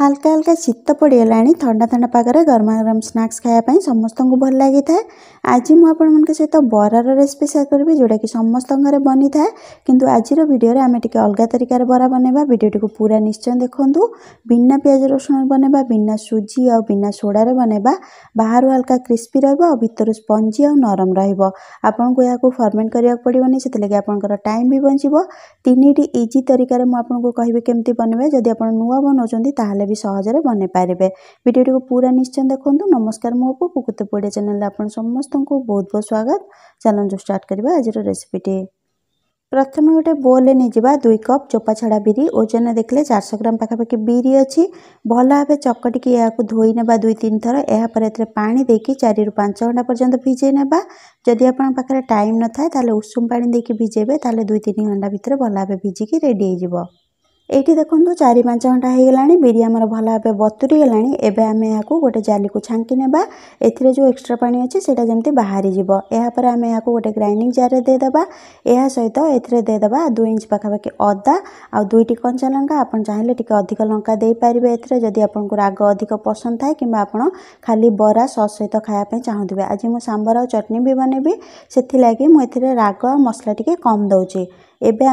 ହାଲକା ହାଲକା ଶୀତ ପଡ଼ିଗଲାଣି ଥଣ୍ଡା ଥଣ୍ଡା ପାଗରେ ଗରମା ଗରମ ସ୍ନାକ୍ସ ଖାଇବା ପାଇଁ ସମସ୍ତଙ୍କୁ ଭଲ ଲାଗିଥାଏ ଆଜି ମୁଁ ଆପଣମାନଙ୍କ ସହିତ ବରାର ରେସିପି ସେୟାର କରିବି ଯେଉଁଟାକି ସମସ୍ତଙ୍କ ଘରେ ବନିଥାଏ କିନ୍ତୁ ଆଜିର ଭିଡ଼ିଓରେ ଆମେ ଟିକେ ଅଲଗା ତରିକାରେ ବରା ବନେଇବା ଭିଡ଼ିଓଟିକୁ ପୁରା ନିଶ୍ଚୟ ଦେଖନ୍ତୁ ବିନା ପିଆଜ ରସୁଣ ବନେଇବା ବିନା ସୁଜି ଆଉ ବିନା ସୋଡ଼ାରେ ବନେଇବା ବାହାରୁ ହାଲକା କ୍ରିସ୍ପି ରହିବ ଆଉ ଭିତରୁ ସ୍ପଞ୍ଜି ଆଉ ନରମ ରହିବ ଆପଣଙ୍କୁ ଏହାକୁ ଫର୍ମେଣ୍ଟ କରିବାକୁ ପଡ଼ିବନି ସେଥିଲାଗି ଆପଣଙ୍କର ଟାଇମ୍ ବି ବଞ୍ଚିବ ତିନିଟି ଇଜି ତରିକାରେ ମୁଁ ଆପଣଙ୍କୁ କହିବି କେମିତି ବନେଇବା ଯଦି ଆପଣ ନୂଆ ବନାଉଛନ୍ତି ତାହେଲେ ବି ସହଜରେ ବନେଇ ପାରିବେ ଭିଡ଼ିଓଟିକୁ ପୁରା ନିଶ୍ଚୟ ଦେଖନ୍ତୁ ନମସ୍କାର ମୋ ଅପୁ କୁକୁତପୁଡ଼ିଆ ଚ୍ୟାନେଲ୍ରେ ଆପଣ ସମସ୍ତଙ୍କୁ ବହୁତ ବହୁତ ସ୍ୱାଗତ ଚ୍ୟାଲେଞ୍ଜ ଷ୍ଟାର୍ଟ କରିବା ଆଜିର ରେସିପିଟି ପ୍ରଥମେ ଗୋଟେ ବୋଲ୍ରେ ନେଇଯିବା ଦୁଇ କପ୍ ଚୋପା ଛଡ଼ା ବିରି ଓଜନ ଦେଖିଲେ ଚାରିଶହ ଗ୍ରାମ ପାଖାପାଖି ବିରି ଅଛି ଭଲ ଭାବେ ଚକଟିକି ଏହାକୁ ଧୋଇ ନେବା ଦୁଇ ତିନି ଥର ଏହାପରେ ଏଥିରେ ପାଣି ଦେଇକି ଚାରିରୁ ପାଞ୍ଚ ଘଣ୍ଟା ପର୍ଯ୍ୟନ୍ତ ଭିଜେଇ ନେବା ଯଦି ଆପଣଙ୍କ ପାଖରେ ଟାଇମ୍ ନଥାଏ ତାହେଲେ ଉଷୁମ ପାଣି ଦେଇକି ଭିଜେଇବେ ତାହେଲେ ଦୁଇ ତିନି ଘଣ୍ଟା ଭିତରେ ଭଲ ଭାବେ ଭିଜିକି ରେଡ଼ି ହୋଇଯିବ ଏଇଠି ଦେଖନ୍ତୁ ଚାରି ପାଞ୍ଚ ଘଣ୍ଟା ହୋଇଗଲାଣି ବିରି ଆମର ଭଲ ଭାବେ ବତୁରି ଗଲାଣି ଏବେ ଆମେ ଏହାକୁ ଗୋଟେ ଜାଲିକୁ ଛାଙ୍କି ନେବା ଏଥିରେ ଯେଉଁ ଏକ୍ସଟ୍ରା ପାଣି ଅଛି ସେଇଟା ଯେମିତି ବାହାରିଯିବ ଏହାପରେ ଆମେ ଏହାକୁ ଗୋଟେ ଗ୍ରାଇଣ୍ଡିଂ ଜାର୍ରେ ଦେଇଦେବା ଏହା ସହିତ ଏଥିରେ ଦେଇଦେବା ଦୁଇ ଇଞ୍ଚ ପାଖାପାଖି ଅଦା ଆଉ ଦୁଇଟି କଞ୍ଚା ଲଙ୍କା ଆପଣ ଚାହିଁଲେ ଟିକେ ଅଧିକ ଲଙ୍କା ଦେଇପାରିବେ ଏଥିରେ ଯଦି ଆପଣଙ୍କୁ ରାଗ ଅଧିକ ପସନ୍ଦ ଥାଏ କିମ୍ବା ଆପଣ ଖାଲି ବରା ସସ୍ ସହିତ ଖାଇବା ପାଇଁ ଚାହୁଁଥିବେ ଆଜି ମୁଁ ସାମ୍ବର ଆଉ ଚଟଣି ବି ବନେଇବି ସେଥିଲାଗି ମୁଁ ଏଥିରେ ରାଗ ଆଉ ମସଲା ଟିକେ କମ୍ ଦେଉଛି एवं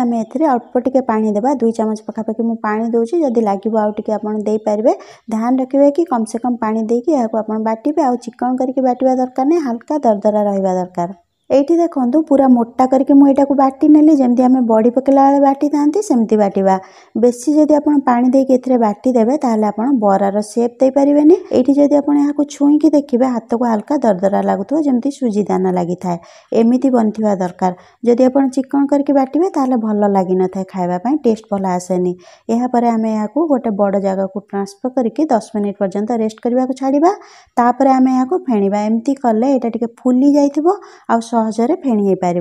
अल्प टिके टे देवा दुई चामच पखापाखि मुझे पा दूसरी जदि लगे आपड़े ध्यान रखिए कि कम से कम पा देखिए बाटे आ चिकन करके बाटा दरकार नहीं हाल्का दरदरा रहा दरकार ये देखो पूरा मोटा करके मुझे बाटिनेली जमी आम बड़ी पकला बेल बाटि था सेमती बाटा बेसी जदि आप देखिए बाटिदेवे आप बरार सेप दे पारे ये आप छुईकी देखिए हाथ को हाल्का दरदरा लगुव जमी सुजी दाना लगी था एमती बनवा दरकार जदि आप चिकन करके बाटे तो भल लगि न टेस्ट भल आसे यापर आम यहाँ गोटे बड़ जगह को ट्रांसफर करके दस मिनिट पर्यंत रेस्ट करने को छाड़ा तापर आम यहाँ फेणवा एमती कले ये फुली जाइए सहजरे फेणी पार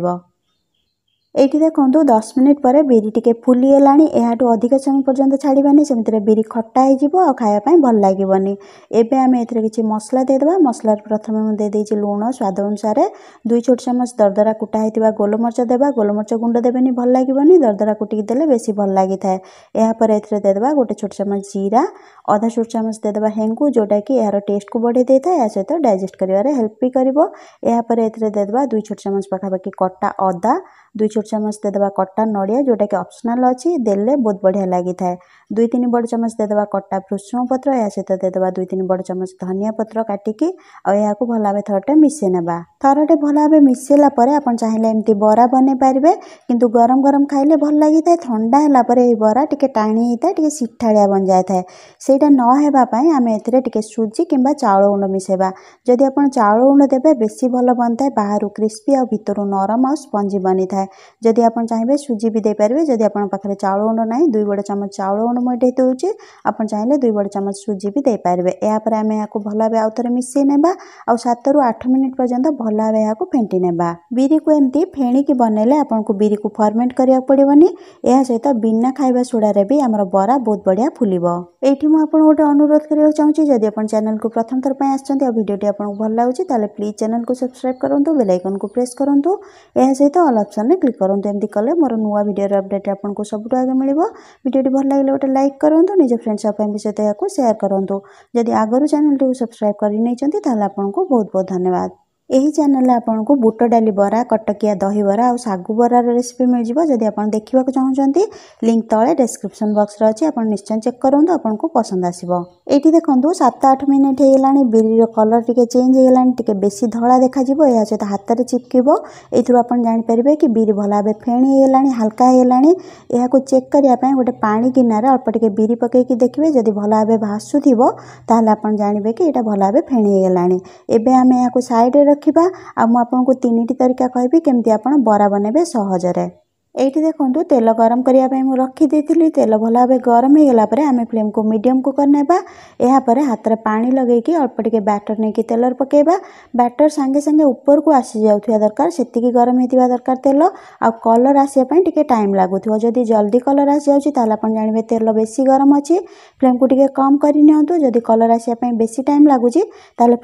ଏଇଠି ଦେଖନ୍ତୁ ଦଶ ମିନିଟ୍ ପରେ ବିରି ଟିକେ ଫୁଲି ହେଲାଣି ଏହାଠୁ ଅଧିକ ସମୟ ପର୍ଯ୍ୟନ୍ତ ଛାଡ଼ିବାନି ସେମିତିରେ ବିରି ଖଟା ହେଇଯିବ ଆଉ ଖାଇବା ପାଇଁ ଭଲ ଲାଗିବନି ଏବେ ଆମେ ଏଥିରେ କିଛି ମସଲା ଦେଇଦେବା ମସଲାରେ ପ୍ରଥମେ ମୁଁ ଦେଇଦେଇଛି ଲୁଣ ସ୍ୱାଦ ଅନୁସାରେ ଦୁଇ ଛୋଟ ଚାମଚ ଦରଦରା କୁଟା ହେଇଥିବା ଗୋଲମରିଚ ଦେବା ଗୋଲମରିଚ ଗୁଣ୍ଡ ଦେବେନି ଭଲ ଲାଗିବନି ଦରଦରା କୁଟିକି ଦେଲେ ବେଶୀ ଭଲ ଲାଗିଥାଏ ଏହାପରେ ଏଥିରେ ଦେଇଦେବା ଗୋଟେ ଛୋଟ ଚାମଚ ଜିରା ଅଧା ଛୋଟ ଚାମଚ ଦେଇଦେବା ହେଙ୍ଗୁ ଯେଉଁଟାକି ଏହାର ଟେଷ୍ଟକୁ ବଢ଼େଇ ଦେଇଥାଏ ଏହା ସହିତ ଡାଇଜେଷ୍ଟ କରିବାରେ ହେଲ୍ପ ବି କରିବ ଏହାପରେ ଏଥିରେ ଦେଇଦେବା ଦୁଇ ଛୋଟ ଚାମଚ ପାଖାପାଖି କଟା ଅଦା ଦୁଇ ଛୋଟ चूर चमच देदे कटा नड़िया जोटा कि अप्सनाल अच्छी देने बहुत बढ़िया लगी था दुई तीन बड़ चमच देदे कटा भ्रुषम पत्र या सहित देदे दुई तीन बड़ चमच धनिया पत्र काटिकी और यहाँ को भल भाव थर टे मिसे ना थर टे भल भाव मिसेला आप चाहिए एमती बरा बन पारे कि गरम गरम खाइले भल लगी था थंडा है यह बरा टे टाणी टे सीठाड़िया बन जाए सहीटा नापाई आम एमेंटे सुजी कि चाउल गुंड मिसेवा जदि आप चाउल गुंड देते बेस भल बनता है बाहर क्रिस्पी आ भितर नरम आ स्पंजी बनी था ଯଦି ଆପଣ ଚାହିଁବେ ସୁଜି ବି ଦେଇପାରିବେ ଯଦି ଆପଣଙ୍କ ପାଖରେ ଚାଉଳ ଗୁଣ୍ଡ ନାହିଁ ଦୁଇ ବଡ଼ ଚାମଚ ଚାଉଳ ଗୁଣ୍ଡ ମୁଁ ଏଠି ଦେଉଛି ଆପଣ ଚାହିଁଲେ ଦୁଇ ବଡ଼ ଚାମଚ ସୁଜି ବି ଦେଇପାରିବେ ଏହାପରେ ଆମେ ଏହାକୁ ଭଲ ଭାବେ ଆଉ ଥରେ ମିଶାଇ ନେବା ଆଉ ସାତରୁ ଆଠ ମିନିଟ୍ ପର୍ଯ୍ୟନ୍ତ ଭଲ ଭାବେ ଏହାକୁ ଫେଣ୍ଟି ନେବା ବିରିକୁ ଏମିତି ଫେଣିକି ବନେଇଲେ ଆପଣଙ୍କୁ ବିରିକୁ ଫର୍ମେଣ୍ଟ କରିବାକୁ ପଡ଼ିବନି ଏହା ସହିତ ବିନା ଖାଇବା ସୋଡ଼ାରେ ବି ଆମର ବରା ବହୁତ ବଢ଼ିଆ ଫୁଲିବ ଏଇଠି ମୁଁ ଆପଣଙ୍କୁ ଗୋଟେ ଅନୁରୋଧ କରିବାକୁ ଚାହୁଁଛି ଯଦି ଆପଣ ଚ୍ୟାନେଲକୁ ପ୍ରଥମ ଥର ପାଇଁ ଆସିଛନ୍ତି ଆଉ ଭିଡ଼ିଓଟି ଆପଣଙ୍କୁ ଭଲ ଲାଗୁଛି ତାହେଲେ ପ୍ଲିଜ୍ ଚ୍ୟାନେଲକୁ ସବସ୍କ୍ରାଇବ୍ କରନ୍ତୁ ବେଲାଇକନ୍କୁ ପ୍ରେସ୍ କରନ୍ତୁ ଏହା ସହିତ ଅଲ୍ ଅପ୍ସନ୍ରେ କ୍ଲିକ୍ करूँ एमती कले मोर नुआ भिडर अपडेट आपको सब आगे मिले भिडियो भल लगे गोटे लाइक करूँ निज फ्रेंड्स भी सहित यह सेयार करूँ जदि आगर चेल्टी सब्सक्राइब करें बहुत बहुत धन्यवाद यही चेल आपंक बुट डाली बरा कटकिया दही बरा और शु बरार रेसीपी मिल जाव जदि आप देखा चाहते लिंक तले डेस्क्रिप्सन बक्स अच्छी आप निश्चय चेक करूँ आपको पसंद आसो ये देखो सत आठ मिनिट हो बिरी कलर टी चेज हो टे बे धला देखा यह सहित हाथ में चिपकब यूर आप जापर कि बिरी भल भाव फेणी होल्का यहाँ चेक करने गोटे पा किनारे अल्प टिके बिरी पकईक देखिए जदि भल भाव भाषु थोड़े आप जानवे कि यहाँ भल भाव फेणी होगा एवं आम यहाँ सैड्रे ରଖିବା ଆଉ ମୁଁ ଆପଣଙ୍କୁ ତିନିଟି ତରିକା କହିବି କେମିତି ଆପଣ ବରା ବନେଇବେ ସହଜରେ ये देखो तेल गरम करने मुझ रखी तेल भल भाव गरम होगापर आम फ्लेम को मीडियम कुकर नेबा यापर हाथ में पा लगे अल्प टिके बैटर नहीं कि तेल पकेबा बैटर सांगे सांगे ऊपर को आसी जा दरकार से गरम होगा दरकार तेल आ कलर आसपा टी टाइम लगुव जदि जल्दी कलर आसी जानवे तेल बेस गरम अच्छी फ्लेम को टी कम करनी कलर आसपा बेस टाइम लगुच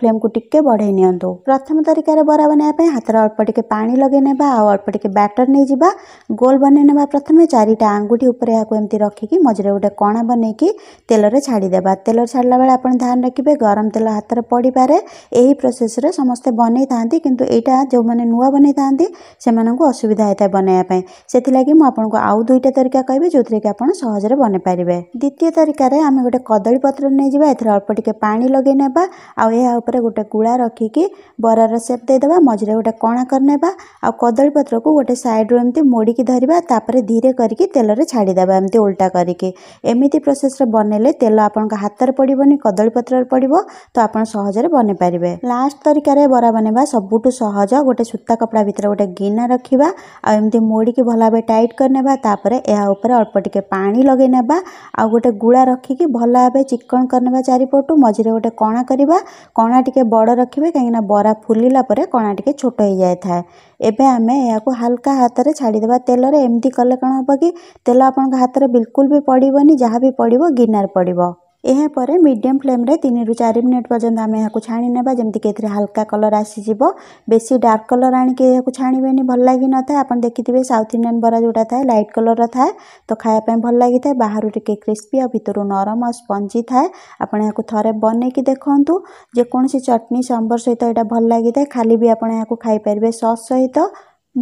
फ्लेम को टी बढ़े नि प्रथम तरीके बरा बनवाई हाथ में अल्प टिके पा लगे ना आल्प टिके बैटर नहीं जा ଗୋଲ ବନେଇ ନେବା ପ୍ରଥମେ ଚାରିଟା ଆଙ୍ଗୁଠି ଉପରେ ଏହାକୁ ଏମିତି ରଖିକି ମଝିରେ ଗୋଟେ କଣା ବନେଇକି ତେଲରେ ଛାଡ଼ିଦେବା ତେଲ ଛାଡ଼ିଲା ବେଳେ ଆପଣ ଧ୍ୟାନ ରଖିବେ ଗରମ ତେଲ ହାତରେ ପଡ଼ିପାରେ ଏହି ପ୍ରୋସେସ୍ରେ ସମସ୍ତେ ବନେଇଥାନ୍ତି କିନ୍ତୁ ଏଇଟା ଯେଉଁମାନେ ନୂଆ ବନେଇଥାନ୍ତି ସେମାନଙ୍କୁ ଅସୁବିଧା ହୋଇଥାଏ ବନେଇବା ପାଇଁ ସେଥିଲାଗି ମୁଁ ଆପଣଙ୍କୁ ଆଉ ଦୁଇଟା ତରିକା କହିବି ଯେଉଁଥିରେ କି ଆପଣ ସହଜରେ ବନେଇ ପାରିବେ ଦ୍ୱିତୀୟ ତରିକାରେ ଆମେ ଗୋଟେ କଦଳୀ ପତ୍ର ନେଇଯିବା ଏଥିରେ ଅଳ୍ପ ଟିକେ ପାଣି ଲଗେଇ ନେବା ଆଉ ଏହା ଉପରେ ଗୋଟେ ଗୁଳା ରଖିକି ବରାର ସେପ୍ ଦେଇଦେବା ମଝିରେ ଗୋଟେ କଣା କରିନେବା ଆଉ କଦଳୀ ପତ୍ରକୁ ଗୋଟେ ସାଇଡ଼୍ରୁ ଏମିତି ମୋଡ଼ିକି ଧରିବା ତାପରେ ଧୀରେ କରିକି ତେଲରେ ଛାଡ଼ିଦେବା ଏମିତି ଓଲଟା କରିକି ଏମିତି ପ୍ରୋସେସ୍ରେ ବନେଇଲେ ତେଲ ଆପଣଙ୍କ ହାତରେ ପଡ଼ିବନି କଦଳୀ ପତ୍ରରେ ପଡ଼ିବ ତ ଆପଣ ସହଜରେ ବନେଇ ପାରିବେ ଲାଷ୍ଟ ତରିକାରେ ବରା ବନେଇବା ସବୁଠୁ ସହଜ ଗୋଟେ ସୂତା କପଡ଼ା ଭିତରେ ଗୋଟେ ଗିନା ରଖିବା ଆଉ ଏମିତି ମୋଡ଼ିକି ଭଲ ଭାବେ ଟାଇଟ୍ କରିନେବା ତାପରେ ଏହା ଉପରେ ଅଳ୍ପ ଟିକେ ପାଣି ଲଗାଇ ନେବା ଆଉ ଗୋଟେ ଗୁଳା ରଖିକି ଭଲ ଭାବେ ଚିକଣ କରିନେବା ଚାରିପଟୁ ମଝିରେ ଗୋଟେ କଣା କରିବା କଣା ଟିକେ ବଡ଼ ରଖିବେ କାହିଁକିନା ବରା ଫୁଲିଲା ପରେ କଣା ଟିକେ ଛୋଟ ହେଇଯାଇଥାଏ ଏବେ ଆମେ ଏହାକୁ ହାଲକା ହାତରେ ଛାଡ଼ିଦେବା ତେଲରେ ଏମିତି କଲେ କ'ଣ ହେବ କି ତେଲ ଆପଣଙ୍କ ହାତରେ ବିଲକୁଲ ବି ପଡ଼ିବନି ଯାହା ବି ପଡ଼ିବ ଗିନାରେ ପଡ଼ିବ এহে পরে মিডিয়াম ফ্লেম রে 3-4 মিনিট পর্যন্ত আমি ইয়াকু ছানি নেবা যমতি কেতরে হালকা কালার আসি জিবো বেশি ডার্ক কালার আনি কে ইয়াকু ছানি বেনি ভাল লাগি নাথা আপন দেখি দিবে সাউথ ইন্ডিয়ান বড়া জোড়া থায় লাইট কালার রা থায় তো খায়া পই ভাল লাগি থায় বাহির টিকে ক্রিসপি অ ভিতর নরম অ স্পঞ্জি থায় আপন ইয়াকু থরে বনে কি দেখন্তু যে কোনসি চাটনি সঁবর সহিত এটা ভাল লাগি থায় খালি বি আপন ইয়াকু খাই পারবে সস সহিত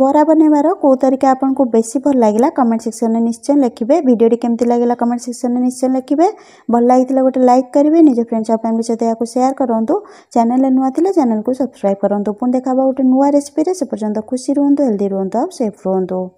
ବରା ବନେଇବାର କେଉଁ ତରିକା ଆପଣଙ୍କୁ ବେଶୀ ଭଲ ଲାଗିଲା କମେଣ୍ଟ ସେକ୍ସନରେ ନିଶ୍ଚୟ ଲେଖିବେ ଭିଡ଼ିଓଟି କେମିତି ଲାଗିଲା କମେଣ୍ଟ ସେକ୍ସନରେ ନିଶ୍ଚୟ ଲେଖିବେ ଭଲ ଲାଗିଥିଲା ଗୋଟେ ଲାଇକ୍ କରିବେ ନିଜ ଫ୍ରେଣ୍ଡସ୍ ଆଉ ଫ୍ୟାମିଲି ସହିତ ଏହାକୁ ସେୟାର କରନ୍ତୁ ଚ୍ୟାନେଲରେ ନୂଆ ଥିଲେ ଚ୍ୟାନେଲକୁ ସବସ୍କ୍ରାଇବ୍ କରନ୍ତୁ ପୁଣି ଦେଖାହେବ ଗୋଟେ ନୂଆ ରେସିପିରେ ସେ ପର୍ଯ୍ୟନ୍ତ ଖୁସି ରୁହନ୍ତୁ ହେଲ୍ଦି ରୁହନ୍ତୁ ଆଉ ସେଫ୍ ରୁହନ୍ତୁ